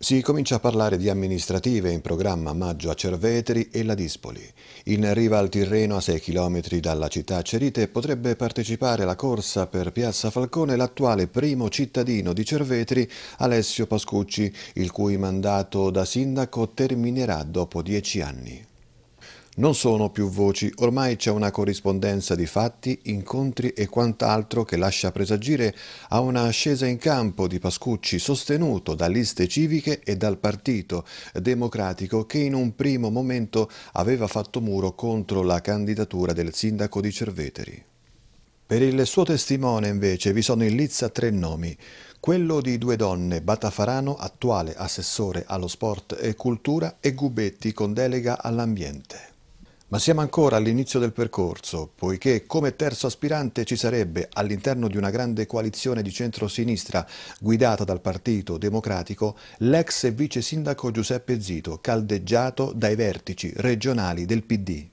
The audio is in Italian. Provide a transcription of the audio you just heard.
Si comincia a parlare di amministrative in programma maggio a Cerveteri e Ladispoli. In riva al Tirreno, a 6 km dalla città Cerite, potrebbe partecipare alla corsa per Piazza Falcone l'attuale primo cittadino di Cerveteri, Alessio Pascucci, il cui mandato da sindaco terminerà dopo dieci anni. Non sono più voci, ormai c'è una corrispondenza di fatti, incontri e quant'altro che lascia presagire a una scesa in campo di Pascucci sostenuto da liste civiche e dal Partito Democratico che in un primo momento aveva fatto muro contro la candidatura del sindaco di Cerveteri. Per il suo testimone invece vi sono in lizza tre nomi, quello di due donne, Batafarano, attuale assessore allo sport e cultura, e Gubetti con delega all'ambiente. Ma siamo ancora all'inizio del percorso, poiché come terzo aspirante ci sarebbe, all'interno di una grande coalizione di centrosinistra guidata dal Partito Democratico, l'ex vice sindaco Giuseppe Zito, caldeggiato dai vertici regionali del PD.